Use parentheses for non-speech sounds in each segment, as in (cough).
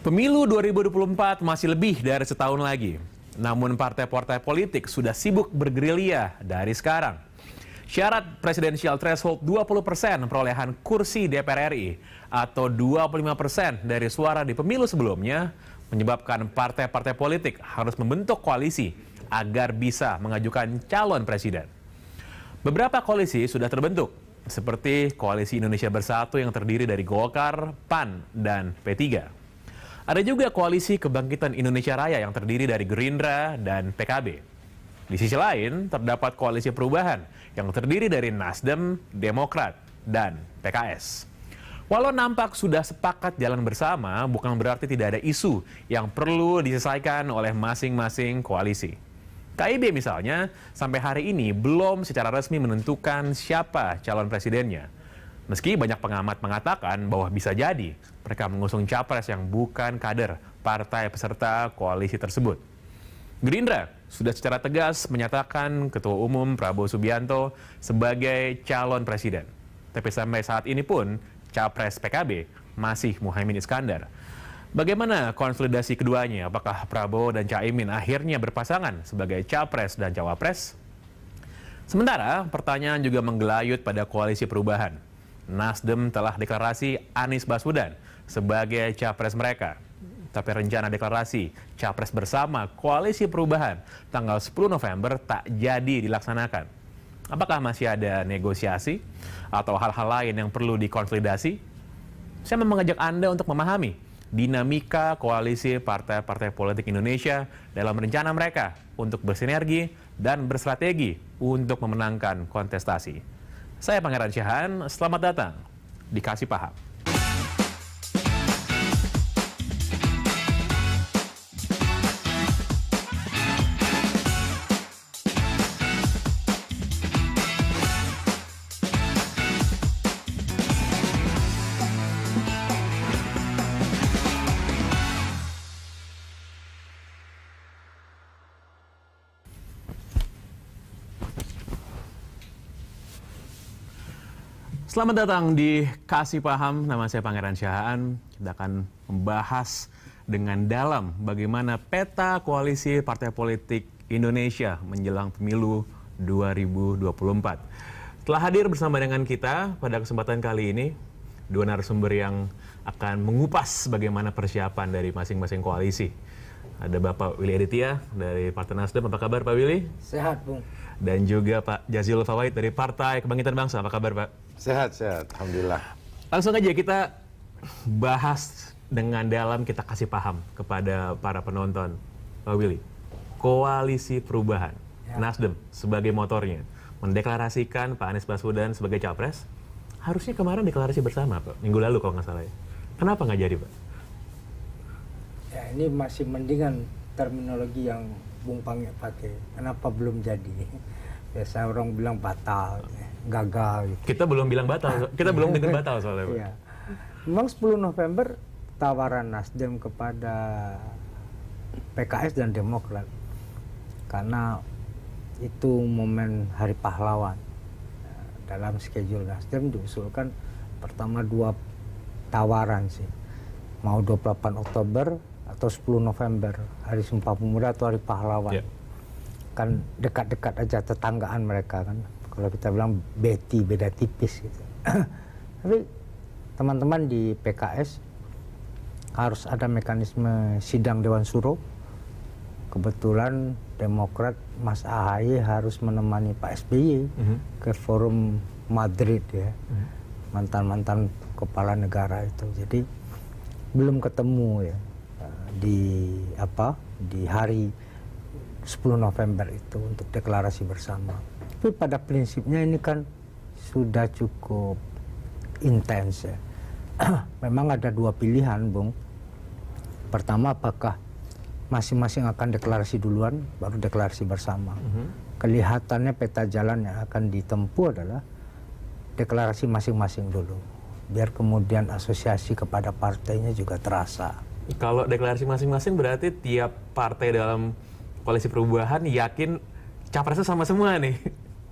Pemilu 2024 masih lebih dari setahun lagi. Namun partai-partai politik sudah sibuk bergerilya dari sekarang. Syarat presidensial threshold 20% perolehan kursi DPR RI atau 25% dari suara di pemilu sebelumnya menyebabkan partai-partai politik harus membentuk koalisi agar bisa mengajukan calon presiden. Beberapa koalisi sudah terbentuk, seperti Koalisi Indonesia Bersatu yang terdiri dari Golkar, PAN, dan P3. Ada juga koalisi Kebangkitan Indonesia Raya yang terdiri dari Gerindra dan PKB. Di sisi lain, terdapat koalisi perubahan yang terdiri dari Nasdem, Demokrat, dan PKS. Walau nampak sudah sepakat jalan bersama, bukan berarti tidak ada isu yang perlu diselesaikan oleh masing-masing koalisi. KIB misalnya, sampai hari ini belum secara resmi menentukan siapa calon presidennya. Meski banyak pengamat mengatakan bahwa bisa jadi mereka mengusung capres yang bukan kader partai peserta koalisi tersebut. Gerindra sudah secara tegas menyatakan Ketua Umum Prabowo Subianto sebagai calon presiden. Tapi sampai saat ini pun capres PKB masih Muhammad Iskandar. Bagaimana konsolidasi keduanya? Apakah Prabowo dan Caimin akhirnya berpasangan sebagai capres dan cawapres? Sementara pertanyaan juga menggelayut pada koalisi perubahan. Nasdem telah deklarasi Anies Baswedan sebagai capres mereka. Tapi rencana deklarasi capres bersama koalisi perubahan tanggal 10 November tak jadi dilaksanakan. Apakah masih ada negosiasi atau hal-hal lain yang perlu dikonsolidasi? Saya mau mengajak Anda untuk memahami dinamika koalisi partai-partai politik Indonesia dalam rencana mereka untuk bersinergi dan berstrategi untuk memenangkan kontestasi. Saya Pangeran Syahan, selamat datang di Kasih Paham. Selamat datang di Kasih Paham, nama saya Pangeran Syahaan. Kita akan membahas dengan dalam bagaimana peta koalisi partai politik Indonesia menjelang pemilu 2024. Telah hadir bersama dengan kita pada kesempatan kali ini, dua narasumber yang akan mengupas bagaimana persiapan dari masing-masing koalisi. Ada Bapak Willy Aditya dari Partai Nasdem. Apa kabar Pak Willy? Sehat, Bung. Dan juga Pak Jazil Fawait dari Partai Kebangkitan Bangsa. Apa kabar, Pak? Sehat, sehat. Alhamdulillah. Langsung aja kita bahas dengan dalam kita kasih paham kepada para penonton. Pak Willy, Koalisi Perubahan, ya. Nasdem sebagai motornya, mendeklarasikan Pak Anies Baswedan sebagai capres, harusnya kemarin deklarasi bersama, Pak. Minggu lalu kalau nggak salah ya. Kenapa nggak jadi, Pak? ini masih mendingan terminologi yang Bung Pange pakai. Kenapa belum jadi? (laughs) Biasa orang bilang batal, gagal. Gitu. Kita belum bilang batal, (laughs) kita belum dengar iya. batal soalnya. Iya. Memang 10 November tawaran Nasdem kepada PKS dan Demokrat karena itu momen Hari Pahlawan dalam schedule Nasdem diusulkan pertama dua tawaran sih mau 28 Oktober atau 10 November hari Sumpah Pemuda atau hari pahlawan yeah. kan dekat-dekat aja tetanggaan mereka kan kalau kita bilang beti beda tipis gitu (clears throat) tapi teman-teman di PKS harus ada mekanisme sidang Dewan Suro kebetulan Demokrat Mas Ahaye harus menemani Pak SBY mm -hmm. ke forum Madrid ya mhm. mantan-mantan mm -hmm. kepala negara itu jadi belum ketemu ya di apa di hari 10 November itu untuk deklarasi bersama. Tapi pada prinsipnya ini kan sudah cukup intens ya. (clears throat) Memang ada dua pilihan, Bung. Pertama, apakah masing-masing akan deklarasi duluan, baru deklarasi bersama. Mm -hmm. Kelihatannya peta jalan yang akan ditempuh adalah deklarasi masing-masing dulu, biar kemudian asosiasi kepada partainya juga terasa kalau deklarasi masing-masing berarti tiap partai dalam koalisi perubahan yakin capresnya sama semua nih. (laughs)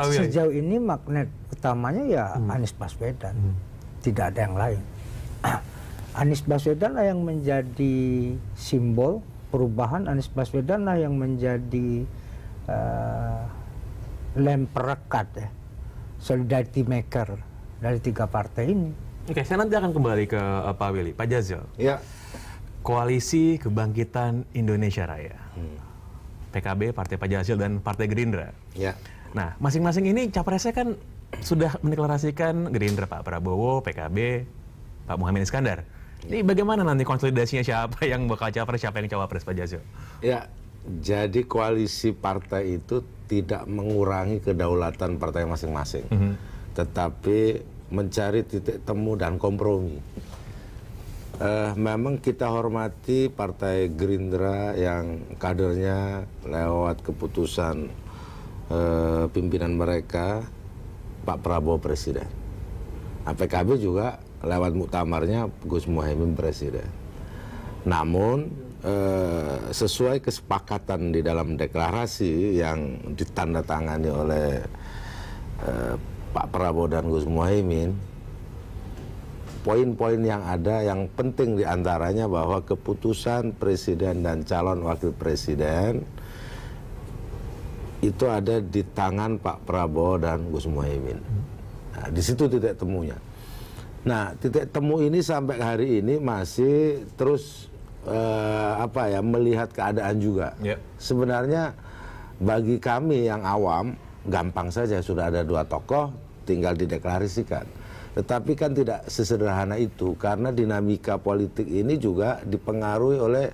Sejauh ini magnet utamanya ya hmm. Anies Baswedan, hmm. tidak ada yang lain. (clears throat) Anies Baswedan lah yang menjadi simbol perubahan. Anies Baswedan lah yang menjadi uh, lem perekat ya, solidarity maker dari tiga partai ini. Oke, saya nanti akan kembali ke uh, Pak Willy, Pak Jazil. Ya, Koalisi Kebangkitan Indonesia Raya. Hmm. PKB, Partai Pajasil, dan Partai Gerindra. Ya. Nah, masing-masing ini capresnya kan sudah mendeklarasikan Gerindra Pak Prabowo, PKB, Pak Muhammad Iskandar. Ini ya. bagaimana nanti konsolidasinya siapa yang bakal capres, siapa yang cawapres Pak Jazil? Ya, jadi koalisi partai itu tidak mengurangi kedaulatan partai masing-masing. Mm -hmm. Tetapi mencari titik temu dan kompromi uh, memang kita hormati Partai Gerindra yang kadernya lewat keputusan uh, pimpinan mereka Pak Prabowo Presiden. Nah, PKB juga lewat muktamarnya Gus Muhaimin Presiden. Namun eh, sesuai kesepakatan di dalam deklarasi yang ditandatangani oleh eh, Pak Prabowo dan Gus Muhaimin, poin-poin yang ada yang penting diantaranya bahwa keputusan presiden dan calon wakil presiden itu ada di tangan Pak Prabowo dan Gus Muhaymin. Nah, di situ titik temunya. Nah, titik temu ini sampai hari ini masih terus eh, apa ya melihat keadaan juga. Yep. Ya. Sebenarnya bagi kami yang awam gampang saja sudah ada dua tokoh tinggal dideklarasikan tetapi kan tidak sesederhana itu karena dinamika politik ini juga dipengaruhi oleh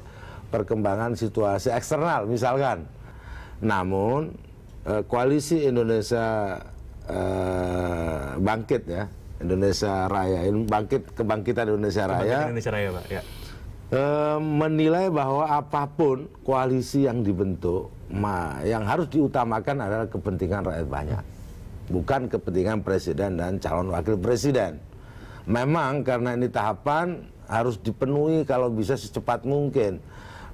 perkembangan situasi eksternal misalkan. Namun eh, koalisi Indonesia eh, bangkit ya, Indonesia Raya, bangkit kebangkitan Indonesia Raya. Kebangkitan Indonesia Raya, Pak. Ya. Eh, menilai bahwa apapun koalisi yang dibentuk, yang harus diutamakan adalah kepentingan rakyat banyak bukan kepentingan presiden dan calon wakil presiden. Memang karena ini tahapan harus dipenuhi kalau bisa secepat mungkin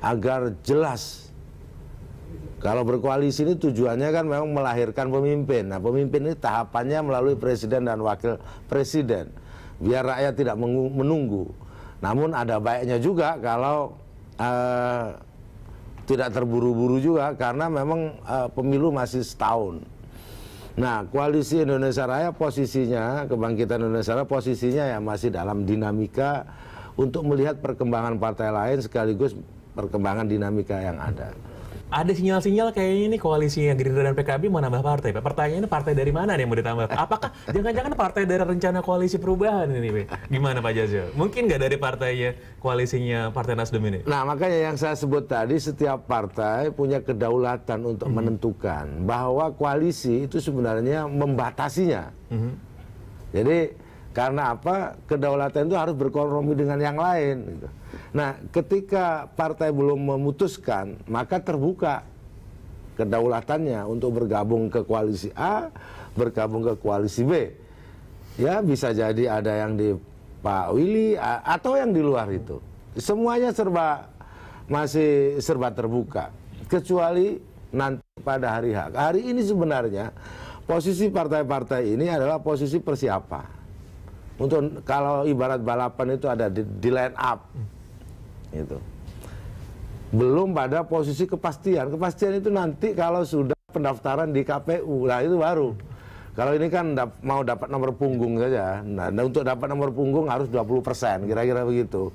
agar jelas. Kalau berkoalisi ini tujuannya kan memang melahirkan pemimpin. Nah, pemimpin ini tahapannya melalui presiden dan wakil presiden. Biar rakyat tidak menunggu. Namun ada baiknya juga kalau eh, tidak terburu-buru juga karena memang eh, pemilu masih setahun Nah, koalisi Indonesia Raya posisinya, Kebangkitan Indonesia Raya posisinya ya masih dalam dinamika untuk melihat perkembangan partai lain sekaligus perkembangan dinamika yang ada ada sinyal-sinyal kayak ini koalisinya Gerindra dan PKB mau nambah partai. Pertanyaannya partai dari mana nih yang mau ditambah? Apakah jangan-jangan partai dari rencana koalisi perubahan ini, Be? Gimana Pak Jazil? Mungkin nggak dari partainya koalisinya Partai Nasdem ini? Nah, makanya yang saya sebut tadi setiap partai punya kedaulatan untuk mm -hmm. menentukan bahwa koalisi itu sebenarnya membatasinya. Mm -hmm. Jadi karena apa? Kedaulatan itu harus berkompromi dengan yang lain. Gitu. Nah, ketika partai belum memutuskan, maka terbuka kedaulatannya untuk bergabung ke koalisi A, bergabung ke koalisi B. Ya, bisa jadi ada yang di Pak Willy atau yang di luar itu. Semuanya serba masih serba terbuka, kecuali nanti pada hari H. Hari ini sebenarnya posisi partai-partai ini adalah posisi persiapan untuk kalau ibarat balapan itu ada di, di line up itu belum pada posisi kepastian kepastian itu nanti kalau sudah pendaftaran di KPU lah itu baru kalau ini kan dap, mau dapat nomor punggung saja nah untuk dapat nomor punggung harus 20% kira-kira begitu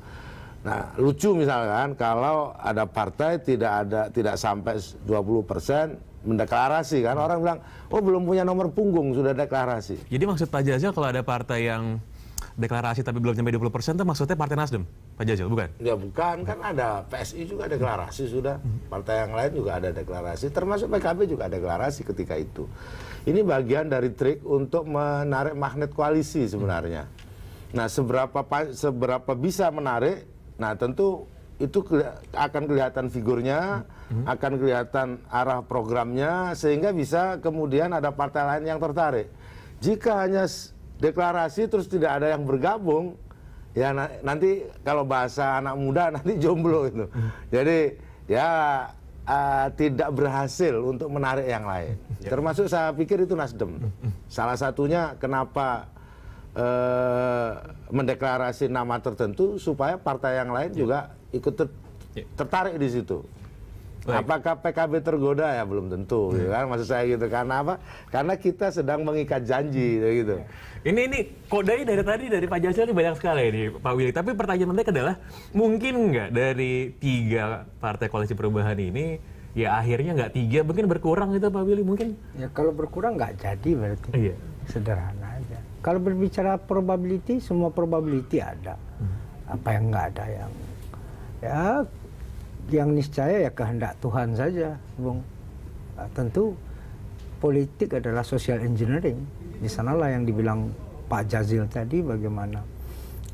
nah lucu misalkan kalau ada partai tidak ada tidak sampai 20% mendeklarasi kan orang bilang oh belum punya nomor punggung sudah deklarasi jadi maksud Pak Jazil kalau ada partai yang deklarasi tapi belum sampai 20 persen itu maksudnya Partai Nasdem, Pak Jajal, bukan? Ya bukan, kan ada PSI juga deklarasi sudah, mhm. partai yang lain juga ada deklarasi, termasuk PKB juga ada deklarasi ketika itu. Ini bagian dari trik untuk menarik magnet koalisi sebenarnya. Mhm. Nah, seberapa seberapa bisa menarik, nah tentu itu akan kelihatan figurnya, mhm. akan kelihatan arah programnya, sehingga bisa kemudian ada partai lain yang tertarik. Jika hanya deklarasi terus tidak ada yang bergabung ya nanti kalau bahasa anak muda (laughs) nanti jomblo itu jadi ya uh, tidak berhasil untuk menarik yang lain ya. termasuk saya pikir itu Nasdem salah satunya kenapa uh, mendeklarasi nama tertentu supaya partai yang lain ya. juga ikut ter ya. tertarik di situ Baik. Apakah PKB tergoda ya belum tentu, hmm. gitu kan? Maksud saya gitu karena apa? Karena kita sedang mengikat janji gitu. Ya. Ini ini kodai dari tadi dari Pak Jasil ini banyak sekali ini Pak Willy. Tapi pertanyaan mereka adalah mungkin nggak dari tiga partai koalisi perubahan ini ya akhirnya nggak tiga mungkin berkurang itu, Pak Willy mungkin ya kalau berkurang nggak jadi berarti iya. sederhana aja kalau berbicara probability semua probability ada hmm. apa yang nggak ada yang ya yang niscaya ya kehendak Tuhan saja, Bung. Ah, tentu politik adalah social engineering. Di sanalah yang dibilang Pak Jazil tadi bagaimana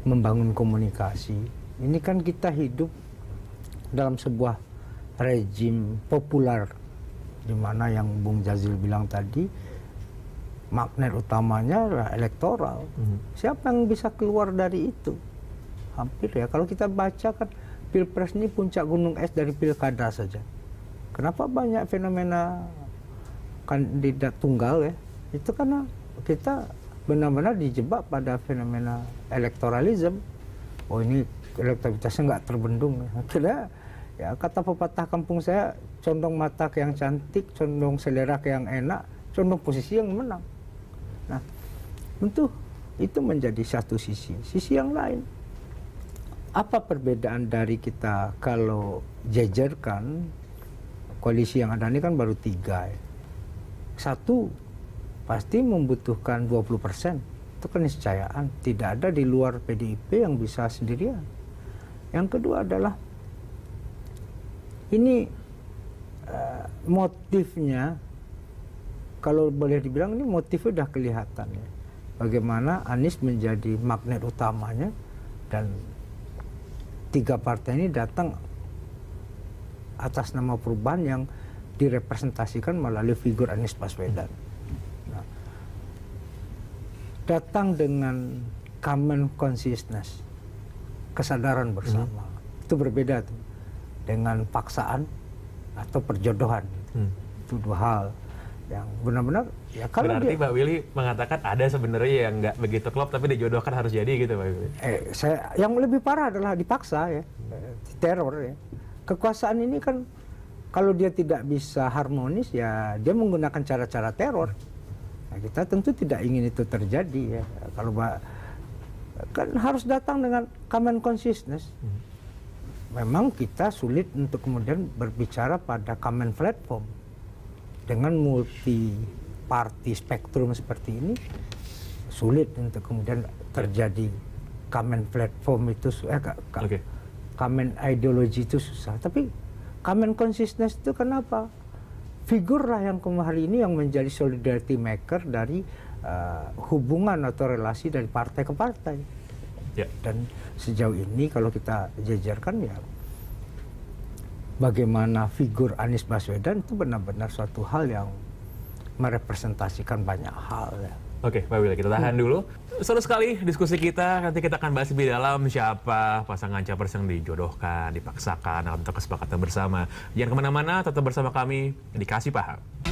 membangun komunikasi. Ini kan kita hidup dalam sebuah rejim populer di mana yang Bung Jazil bilang tadi magnet utamanya adalah elektoral. Hmm. Siapa yang bisa keluar dari itu? Hampir ya kalau kita baca kan Pilpres ini puncak gunung es dari pilkada saja. Kenapa banyak fenomena kandidat tunggal ya? Itu karena kita benar-benar dijebak pada fenomena elektoralisme. Oh ini elektabilitasnya nggak terbendung. Ya. Kira ya kata pepatah kampung saya, condong mata ke yang cantik, condong selera ke yang enak, condong posisi yang menang. Nah, tentu itu menjadi satu sisi. Sisi yang lain, apa perbedaan dari kita kalau jejerkan koalisi yang ada ini kan baru tiga ya? Satu pasti membutuhkan 20 persen itu keniscayaan tidak ada di luar PDIP yang bisa sendirian. Yang kedua adalah ini uh, motifnya kalau boleh dibilang ini motifnya sudah kelihatan ya. Bagaimana Anies menjadi magnet utamanya dan tiga partai ini datang atas nama perubahan yang direpresentasikan melalui figur Anies Baswedan. Nah, datang dengan common consciousness, kesadaran bersama. Hmm. Itu berbeda tuh dengan paksaan atau perjodohan. Hmm. Itu dua hal yang benar-benar ya kalau berarti dia, Mbak Willy mengatakan ada sebenarnya yang nggak begitu klop tapi dijodohkan harus jadi gitu Mbak Willy. Eh, saya yang lebih parah adalah dipaksa ya, eh, teror ya. Kekuasaan ini kan kalau dia tidak bisa harmonis ya dia menggunakan cara-cara teror. Nah, kita tentu tidak ingin itu terjadi ya. Kalau kan harus datang dengan common consciousness. Hmm. Memang kita sulit untuk kemudian berbicara pada common platform dengan multi parti spektrum seperti ini sulit untuk kemudian terjadi common platform itu eh, okay. common ideologi itu susah tapi common consciousness itu kenapa figur lah yang kemarin ini yang menjadi solidarity maker dari uh, hubungan atau relasi dari partai ke partai. yeah. Dan sejauh ini kalau kita jajarkan ya bagaimana figur Anies Baswedan itu benar-benar suatu hal yang merepresentasikan banyak hal. Ya. Oke, Pak Willy, kita tahan hmm. dulu. Seru sekali diskusi kita. Nanti kita akan bahas lebih dalam siapa pasangan capres yang dijodohkan, dipaksakan, atau kesepakatan bersama. Jangan kemana-mana, tetap bersama kami. Dikasih paham.